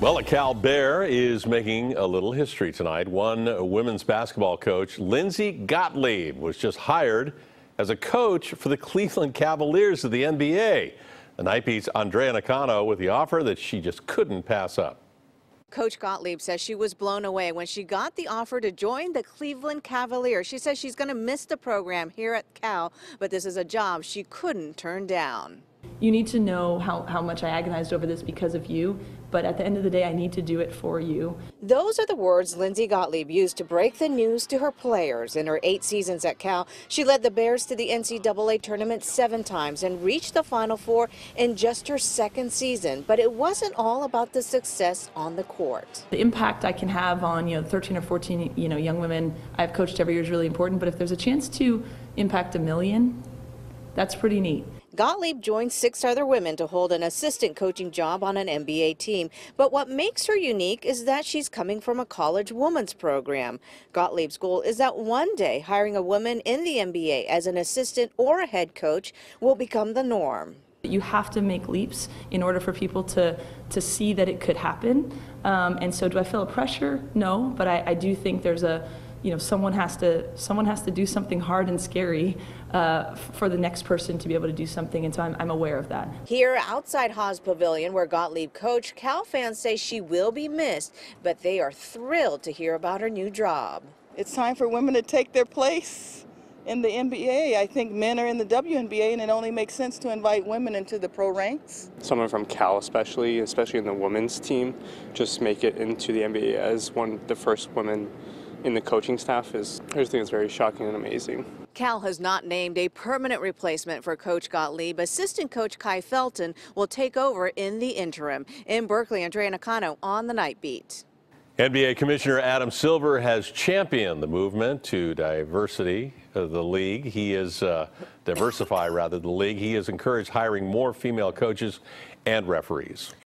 Well, a Cal Bear is making a little history tonight. One women's basketball coach, Lindsay Gottlieb, was just hired as a coach for the Cleveland Cavaliers of the NBA. The night Andrea Nakano with the offer that she just couldn't pass up. Coach Gottlieb says she was blown away when she got the offer to join the Cleveland Cavaliers. She says she's going to miss the program here at Cal, but this is a job she couldn't turn down you need to know how, how much I agonized over this because of you, but at the end of the day, I need to do it for you. Those are the words Lindsay Gottlieb used to break the news to her players. In her eight seasons at Cal, she led the Bears to the NCAA tournament seven times and reached the Final Four in just her second season. But it wasn't all about the success on the court. The impact I can have on you know 13 or 14 you know young women I've coached every year is really important. But if there's a chance to impact a million, that's pretty neat. Gottlieb joined six other women to hold an assistant coaching job on an NBA team. But what makes her unique is that she's coming from a college women's program. Gottlieb's goal is that one day hiring a woman in the NBA as an assistant or a head coach will become the norm. You have to make leaps in order for people to, to see that it could happen. Um, and so, do I feel a pressure? No, but I, I do think there's a you know someone has to someone has to do something hard and scary uh, for the next person to be able to do something and so I'm, I'm aware of that here outside Haas Pavilion where Gottlieb coached Cal fans say she will be missed but they are thrilled to hear about her new job it's time for women to take their place in the NBA. I think men are in the WNBA, and it only makes sense to invite women into the pro ranks. Someone from Cal, especially, especially in the women's team, just make it into the NBA as one the first women in the coaching staff is, I just think it's very shocking and amazing. Cal has not named a permanent replacement for Coach Gottlieb. Assistant Coach Kai Felton will take over in the interim. In Berkeley, Andrea Nakano on the night beat. NBA Commissioner Adam Silver has championed the movement to diversity of the league. He is uh, diversify rather the league. He has encouraged hiring more female coaches and referees.